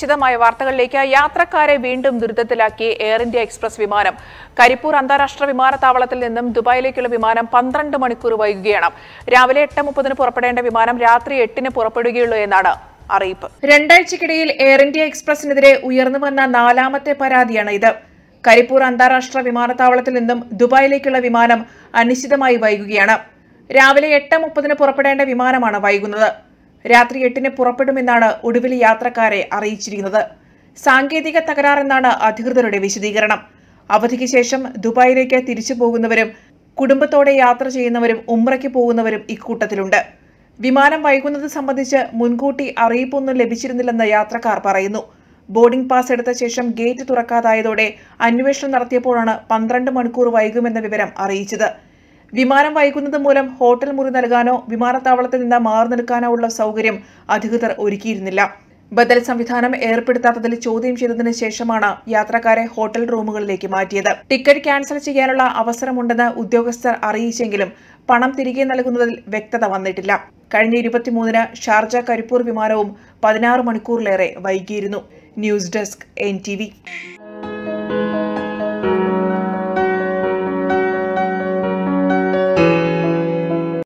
വിശദമായ വാർത്തകളിലേക്ക് യാത്രക്കാരെ വീണ്ടും ദുരിതത്തിലാക്കി എയർ ഇന്ത്യ എക്സ്പ്രസ് വിമാനം കരിപ്പൂർ അന്താരാഷ്ട്ര വിമാനത്താവളത്തിൽ നിന്നും ദുബായിലേക്കുള്ള വിമാനം പന്ത്രണ്ട് മണിക്കൂർ വൈകുകയാണ് രാവിലെ എട്ട് മുപ്പതിന് പുറപ്പെടേണ്ട വിമാനം രാത്രി എട്ടിന് പുറപ്പെടുകയുള്ളൂ എന്നാണ് അറിയിപ്പ് രണ്ടാഴ്ചക്കിടയിൽ എയർ ഇന്ത്യ എക്സ്പ്രസിനെതിരെ ഉയർന്നു വന്ന നാലാമത്തെ പരാതിയാണ് ഇത് കരിപ്പൂർ അന്താരാഷ്ട്ര വിമാനത്താവളത്തിൽ നിന്നും ദുബായിലേക്കുള്ള വിമാനം അനിശ്ചിതമായി വൈകുകയാണ് രാവിലെ എട്ട് മുപ്പതിന് പുറപ്പെടേണ്ട വിമാനമാണ് വൈകുന്നത് രാത്രി എട്ടിന് പുറപ്പെടുമെന്നാണ് ഒടുവിൽ യാത്രക്കാരെ അറിയിച്ചിരിക്കുന്നത് സാങ്കേതിക തകരാറെന്നാണ് അധികൃതരുടെ വിശദീകരണം അവധിക്ക് ശേഷം ദുബായിലേക്ക് തിരിച്ചു പോകുന്നവരും കുടുംബത്തോടെ യാത്ര ചെയ്യുന്നവരും ഉമ്രയ്ക്ക് പോകുന്നവരും ഇക്കൂട്ടത്തിലുണ്ട് വിമാനം വൈകുന്നത് സംബന്ധിച്ച് മുൻകൂട്ടി അറിയിപ്പൊന്നും ലഭിച്ചിരുന്നില്ലെന്ന് യാത്രക്കാർ പറയുന്നു ബോർഡിംഗ് പാസ് എടുത്ത ശേഷം ഗേറ്റ് തുറക്കാതായതോടെ അന്വേഷണം നടത്തിയപ്പോഴാണ് പന്ത്രണ്ട് മണിക്കൂർ വൈകുമെന്ന വിവരം അറിയിച്ചത് വിമാനം വൈകുന്നത് മൂലം ഹോട്ടൽ മുറി നൽകാനോ വിമാനത്താവളത്തിൽ നിന്ന് മാറി നിൽക്കാനോ ഉള്ള സൗകര്യം അധികൃതർ ഒരുക്കിയിരുന്നില്ല ബദൽ സംവിധാനം ഏർപ്പെടുത്താത്തതിൽ ചോദ്യം ചെയ്തതിനു ശേഷമാണ് യാത്രക്കാരെ ഹോട്ടൽ റൂമുകളിലേക്ക് മാറ്റിയത് ടിക്കറ്റ് ക്യാൻസൽ ചെയ്യാനുള്ള അവസരമുണ്ടെന്ന് ഉദ്യോഗസ്ഥർ അറിയിച്ചെങ്കിലും പണം തിരികെ നൽകുന്നതിൽ വ്യക്തത വന്നിട്ടില്ല കഴിഞ്ഞ ഇരുപത്തിമൂന്നിന് ഷാർജ കരിപ്പൂർ വിമാനവും പതിനാറ് മണിക്കൂറിലേറെ വൈകിയിരുന്നു ന്യൂസ് ഡെസ്ക് എൻ